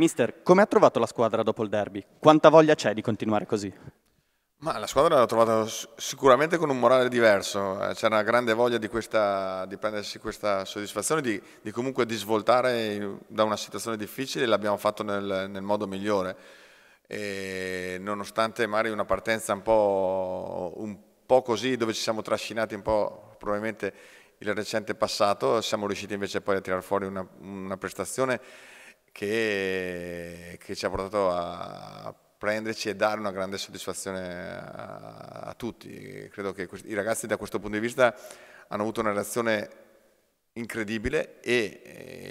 Mister, come ha trovato la squadra dopo il derby? Quanta voglia c'è di continuare così? Ma la squadra l'ha trovata sicuramente con un morale diverso, eh, c'era una grande voglia di, questa, di prendersi questa soddisfazione, di, di, comunque di svoltare da una situazione difficile, e l'abbiamo fatto nel, nel, modo migliore. E nonostante magari una partenza un po', un po' così, dove ci siamo trascinati un po' probabilmente il recente passato, siamo riusciti invece poi a tirar fuori una, una prestazione che, che ci ha portato a prenderci e dare una grande soddisfazione a, a tutti. Credo che i ragazzi da questo punto di vista hanno avuto una reazione incredibile e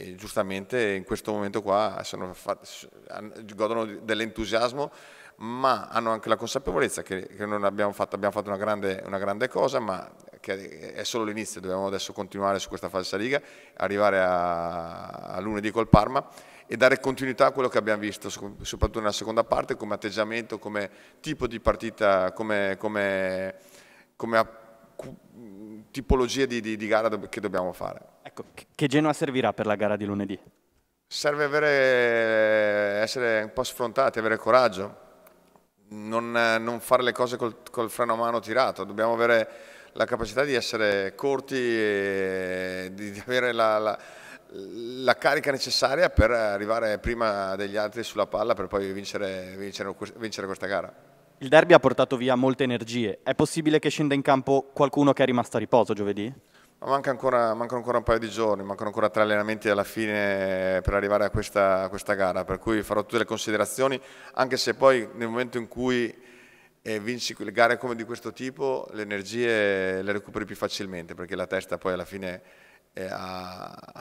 eh, giustamente in questo momento qua fatti, godono dell'entusiasmo ma hanno anche la consapevolezza che, che non abbiamo fatto, abbiamo fatto una, grande, una grande, cosa ma che è solo l'inizio, dobbiamo adesso continuare su questa falsa riga, arrivare a, a lunedì col Parma e dare continuità a quello che abbiamo visto, soprattutto nella seconda parte, come atteggiamento, come tipo di partita, come, come, come tipologia di, di, di, gara che dobbiamo fare. Ecco, che Genoa servirà per la gara di lunedì? Serve avere, essere un po' sfrontati, avere coraggio, non, non fare le cose col, col, freno a mano tirato, dobbiamo avere la capacità di essere corti, di avere la, la la carica necessaria per arrivare prima degli altri sulla palla per poi vincere, vincere, vincere questa gara. Il derby ha portato via molte energie. È possibile che scenda in campo qualcuno che è rimasto a riposo giovedì? Manca ancora, mancano ancora un paio di giorni, mancano ancora tre allenamenti alla fine per arrivare a questa, a questa gara, per cui farò tutte le considerazioni, anche se poi nel momento in cui eh, vinci le gare come di questo tipo, le energie le recuperi più facilmente, perché la testa poi alla fine a,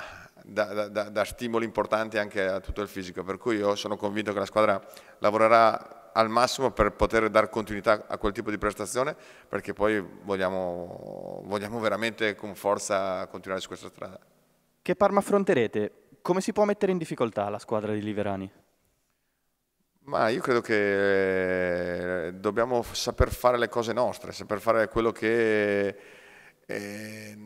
da, da, da, stimoli importanti anche a tutto il fisico, per cui io sono convinto che la squadra lavorerà al massimo per poter dare continuità a quel tipo di prestazione, perché poi vogliamo, vogliamo veramente con forza continuare su questa strada. Che Parma affronterete? Come si può mettere in difficoltà la squadra di Liverani? Ma io credo che eh, dobbiamo saper fare le cose nostre, saper fare quello che... Eh,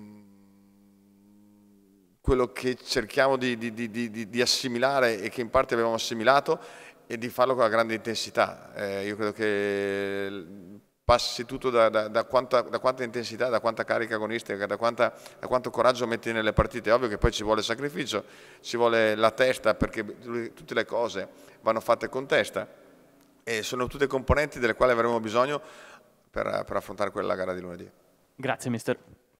quello che cerchiamo di, di, di, di, assimilare e che in parte abbiamo assimilato e di farlo con la grande intensità. Eh, io credo che passi tutto da, da, da, quanta, da, quanta, intensità, da quanta carica agonistica, da, quanta, quanto coraggio metti nelle partite. È ovvio che poi ci vuole sacrificio, ci vuole la testa perché tutte le cose vanno fatte con testa e sono tutte componenti delle quali avremo bisogno per, per affrontare quella gara di lunedì. Grazie mister.